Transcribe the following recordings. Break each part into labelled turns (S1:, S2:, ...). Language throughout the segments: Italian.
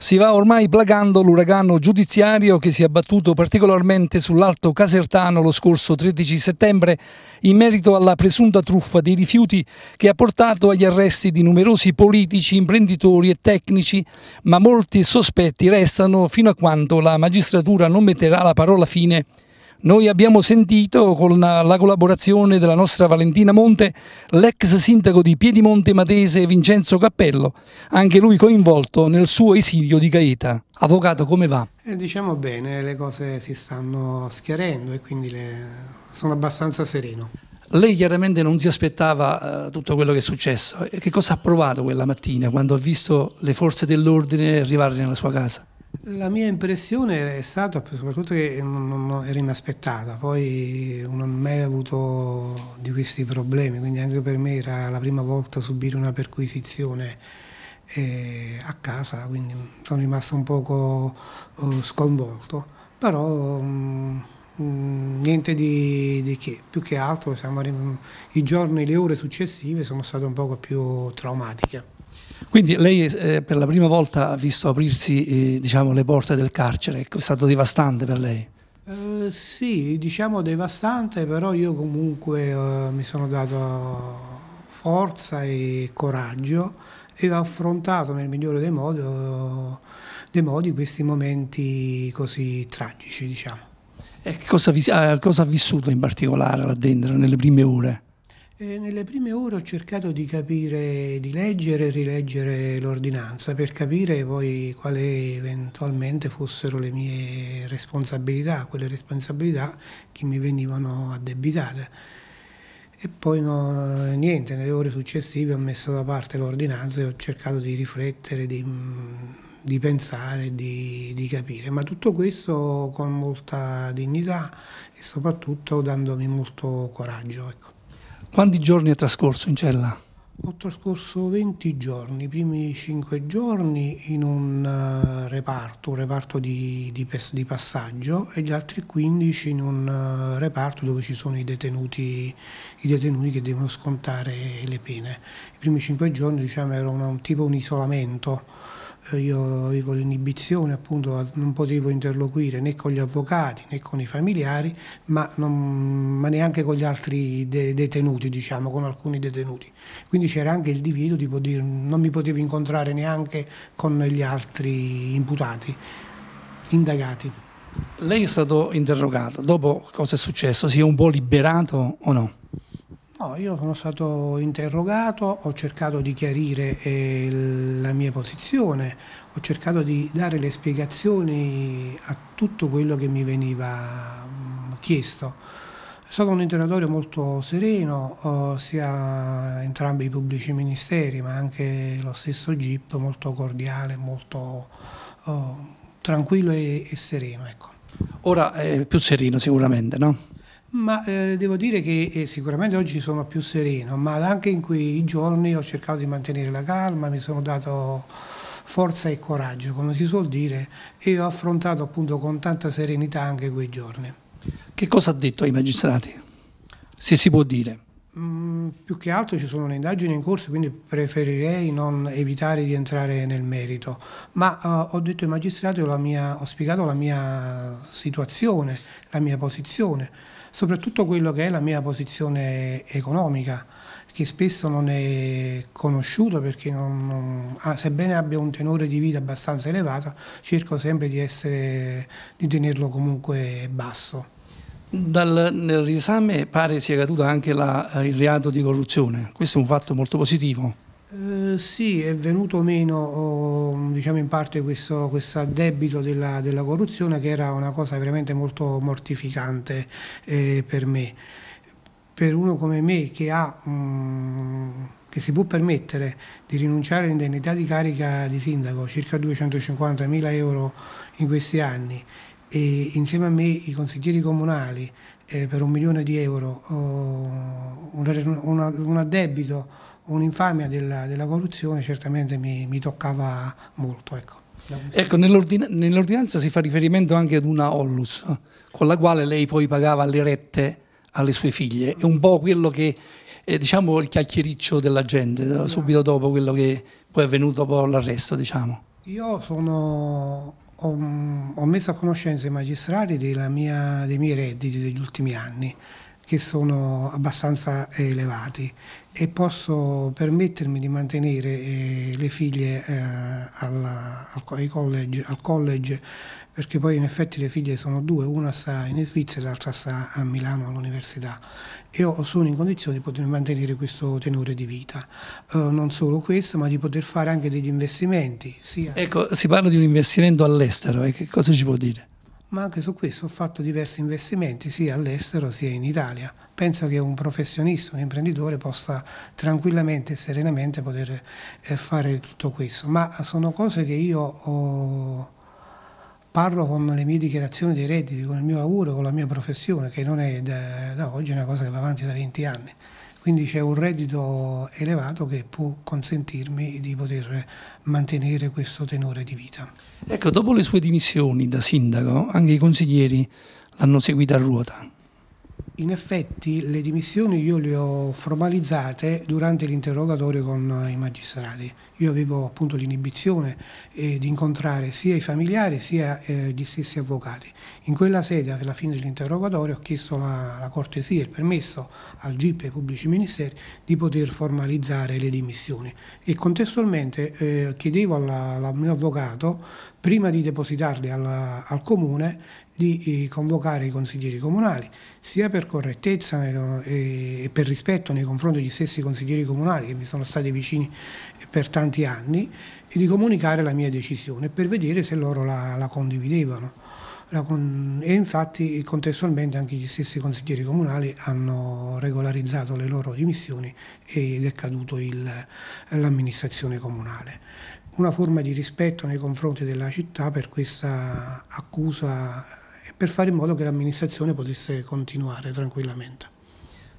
S1: Si va ormai plagando l'uragano giudiziario che si è abbattuto particolarmente sull'Alto Casertano lo scorso 13 settembre in merito alla presunta truffa dei rifiuti che ha portato agli arresti di numerosi politici, imprenditori e tecnici, ma molti sospetti restano fino a quando la magistratura non metterà la parola fine noi abbiamo sentito con la collaborazione della nostra Valentina Monte l'ex sindaco di Piedimonte Matese Vincenzo Cappello, anche lui coinvolto nel suo esilio di Gaeta. Avvocato, come va?
S2: Eh, diciamo bene, le cose si stanno schiarendo e quindi le... sono abbastanza sereno. Lei chiaramente
S1: non si aspettava eh, tutto quello che è successo. Che cosa ha provato quella mattina quando ha visto le forze dell'ordine arrivare nella sua casa?
S2: La mia impressione è stata soprattutto che non, non, era inaspettata, poi non ho mai avuto di questi problemi, quindi anche per me era la prima volta a subire una perquisizione eh, a casa, quindi sono rimasto un poco eh, sconvolto, però... Mh, mm, Mm, niente di, di, che, più che altro siamo, i giorni, le ore successive sono state un poco più traumatiche.
S1: Quindi lei eh, per la prima volta ha visto aprirsi eh, diciamo, le porte del carcere, ecco, è stato devastante per lei?
S2: Eh, sì, diciamo devastante, però io comunque eh, mi sono dato forza e coraggio e ho affrontato nel migliore dei modi, dei modi questi momenti così tragici, diciamo.
S1: Eh, cosa, vi, ah, cosa ha vissuto in particolare là dentro, nelle prime ore?
S2: E eh, nelle prime ore ho cercato di capire, di leggere e rileggere l'ordinanza per capire poi quali eventualmente fossero le mie responsabilità, quelle responsabilità che mi venivano addebitate. E poi no, niente, nelle ore successive ho messo da parte l'ordinanza e ho cercato di riflettere, di di pensare, di, di capire, ma tutto questo con molta dignità e soprattutto dandomi molto coraggio. Ecco. Quanti giorni è trascorso in cella? Ho trascorso 20 giorni, i primi 5 giorni in un eh, reparto, un reparto di, di, di passaggio e gli altri 15 in un eh, reparto dove ci sono i detenuti, i detenuti che devono scontare le pene. I primi 5 giorni diciamo, erano un, tipo un isolamento eh, io avevo l'inibizione, appunto, non potevo interloquire né con gli avvocati né con i familiari, ma, non, ma neanche con gli altri de detenuti, diciamo, con alcuni detenuti. Quindi c'era anche il divieto di poter, non mi potevo incontrare neanche con gli altri imputati, indagati.
S1: Lei è stato interrogato, dopo cosa è successo? Si è un po' liberato o no?
S2: No, io sono stato interrogato, ho cercato di chiarire eh, la mia posizione, ho cercato di dare le spiegazioni a tutto quello che mi veniva mh, mm, chiesto. È stato un interrogatorio molto sereno, eh, sia entrambi i pubblici ministeri, ma anche lo stesso GIP, molto cordiale, molto eh, tranquillo e, e sereno. Ecco.
S1: Ora è più sereno sicuramente, no?
S2: Ma eh, devo dire che eh, sicuramente oggi sono più sereno, ma anche in quei giorni ho cercato di mantenere la calma, mi sono dato forza e coraggio, come si suol dire, e ho affrontato appunto con tanta serenità anche quei giorni.
S1: Che cosa ha detto ai magistrati? Se si può dire.
S2: Mm, più che altro ci sono le indagini in corso, quindi preferirei non evitare di entrare nel merito, ma uh, ho detto ai magistrati, mia, ho spiegato la mia situazione, la mia posizione soprattutto quello che è la mia posizione economica, che spesso non è conosciuto perché non, non, ah, sebbene abbia un tenore di vita abbastanza elevato, cerco sempre di, essere, di tenerlo comunque basso.
S1: Dal, nel risame pare sia caduto anche la, eh, il reato di corruzione, questo è un fatto molto positivo.
S2: Eh, sì, è venuto meno diciamo in parte questo, questo addebito della, della, corruzione che era una cosa veramente molto mortificante eh, per me. Per uno come me che, ha, um, che si può permettere di rinunciare all'indennità di carica di sindaco, circa 250 mila euro in questi anni, e insieme a me i consiglieri comunali eh, per un milione di euro, oh, un, un, un addebito un'infamia della, della, corruzione certamente mi, mi toccava molto. Ecco.
S1: Ecco, nell'ordinanza si fa riferimento anche ad una Ollus, con la quale lei poi pagava le rette alle sue figlie. È un po' quello che, è, eh, diciamo, il chiacchiericcio della gente, subito dopo quello che poi è avvenuto dopo l'arresto, diciamo.
S2: Io sono, ho, mm, ho, messo a conoscenza i magistrati mia, dei miei redditi degli ultimi anni che sono abbastanza elevati e posso permettermi di mantenere eh, le figlie eh, al, college, perché poi in effetti le figlie sono due, una sta in Svizzera e l'altra sta a Milano all'università. Io sono in condizione di poter mantenere questo tenore di vita, eh, non solo questo, ma di poter fare anche degli investimenti. Sia...
S1: Ecco, si parla di un investimento all'estero, e eh, che cosa ci può dire?
S2: ma anche su questo ho fatto diversi investimenti sia all'estero sia in Italia. Penso che un professionista, un imprenditore possa tranquillamente e serenamente poter eh, fare tutto questo, ma sono cose che io ho oh, parlo con le mie dichiarazioni dei redditi, con il mio lavoro, con la mia professione, che non è da, da oggi, è una cosa che va avanti da 20 anni. Quindi c'è un reddito elevato che può consentirmi di poter mantenere questo tenore di vita.
S1: Ecco, dopo le sue dimissioni da sindaco, anche i consiglieri l'hanno seguita a ruota.
S2: In effetti le dimissioni io le ho formalizzate durante l'interrogatorio con eh, i magistrati. Io avevo appunto l'inibizione eh, di incontrare sia i familiari sia eh, gli stessi avvocati. In quella sede, alla fine dell'interrogatorio, ho chiesto la, la cortesia e il permesso al GIP e ai pubblici ministeri di poter formalizzare le dimissioni e contestualmente eh, chiedevo al mio avvocato prima di depositarle alla, al comune di eh, convocare i consiglieri comunali, sia per correttezza eh, e per rispetto nei confronti degli stessi consiglieri comunali che mi sono stati vicini per tanti anni, e di comunicare la mia decisione per vedere se loro la, la condividevano. La con... e infatti contestualmente anche gli stessi consiglieri comunali hanno regolarizzato le loro dimissioni ed è caduto l'amministrazione comunale una forma di rispetto nei confronti della città per questa accusa per fare in modo che l'amministrazione potesse continuare tranquillamente.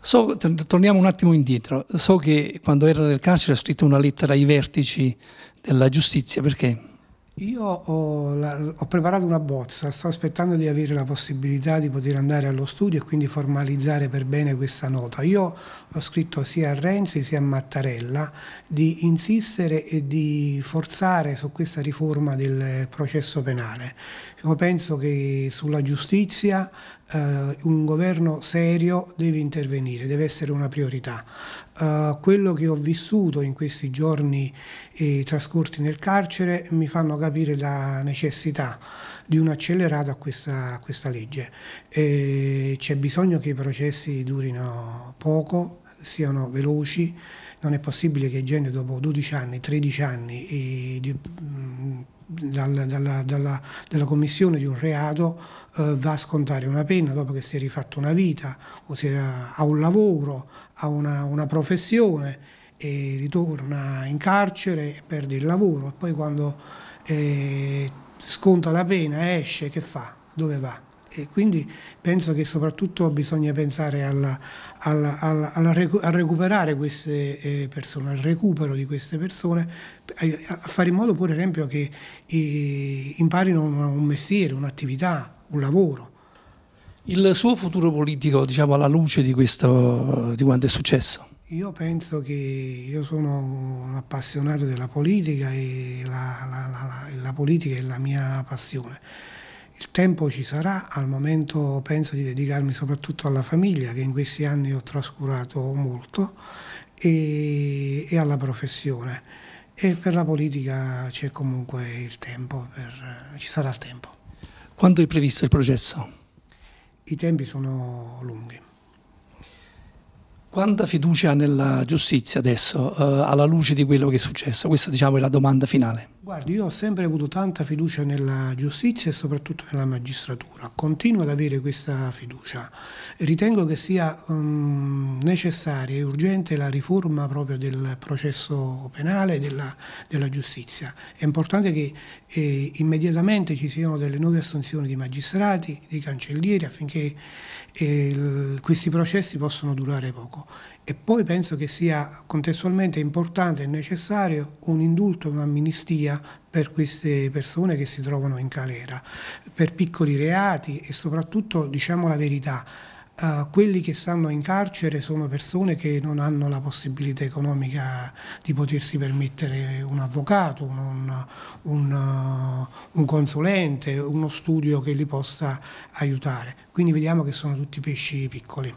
S1: So, torniamo un attimo indietro, so che quando era nel carcere ha scritto una lettera ai vertici della giustizia, perché?
S2: Io ho, la, ho, preparato una bozza, sto aspettando di avere la possibilità di poter andare allo studio e quindi formalizzare per bene questa nota. Io ho scritto sia a Renzi sia a Mattarella di insistere e di forzare su questa riforma del processo penale. Io penso che sulla giustizia eh, un governo serio deve intervenire, deve essere una priorità. Eh, quello che ho vissuto in questi giorni eh, trascorsi nel carcere mi fanno capire capire la necessità di un accelerato a questa, a questa legge. E c'è bisogno che i processi durino poco, siano veloci, non è possibile che gente dopo 12 anni, 13 anni di, dalla, dalla, dalla, dalla, commissione di un reato eh, va a scontare una pena dopo che si è rifatto una vita o si era, ha un lavoro, ha una, una professione e ritorna in carcere e perde il lavoro e poi quando eh, sconta la pena, esce, che fa? Dove va? E quindi penso che soprattutto bisogna pensare alla, alla, alla, a recuperare queste eh, persone, al recupero di queste persone, a fare in modo pure per esempio che eh, imparino un mestiere, un'attività, un lavoro.
S1: Il suo futuro politico, diciamo, alla luce di, questo, di quanto è successo?
S2: Io penso che io sono un appassionato della politica e la, la, la, la, politica è la mia passione. Il tempo ci sarà, al momento penso di dedicarmi soprattutto alla famiglia che in questi anni ho trascurato molto e, e alla professione e per la politica c'è comunque il tempo, per, ci sarà il tempo. Quando è previsto il processo? I tempi sono lunghi. Quanta fiducia
S1: nella giustizia adesso, eh, alla luce di quello che è successo? Questa diciamo, è la domanda finale.
S2: Guardi, io ho sempre avuto tanta fiducia nella giustizia e soprattutto nella magistratura. Continuo ad avere questa fiducia. Ritengo che sia um, necessaria e urgente la riforma proprio del processo penale e della, della, giustizia. È importante che eh, immediatamente ci siano delle nuove assunzioni di magistrati, di cancellieri, affinché eh, questi processi possano durare poco. E poi penso che sia contestualmente importante e necessario un indulto, un'amnistia per queste persone che si trovano in galera, per piccoli reati e soprattutto, diciamo la verità, Uh, quelli che stanno in carcere sono persone che non hanno la possibilità economica di potersi permettere un avvocato, un, un, un, uh, un, consulente, uno studio che li possa aiutare. Quindi vediamo che sono tutti pesci piccoli.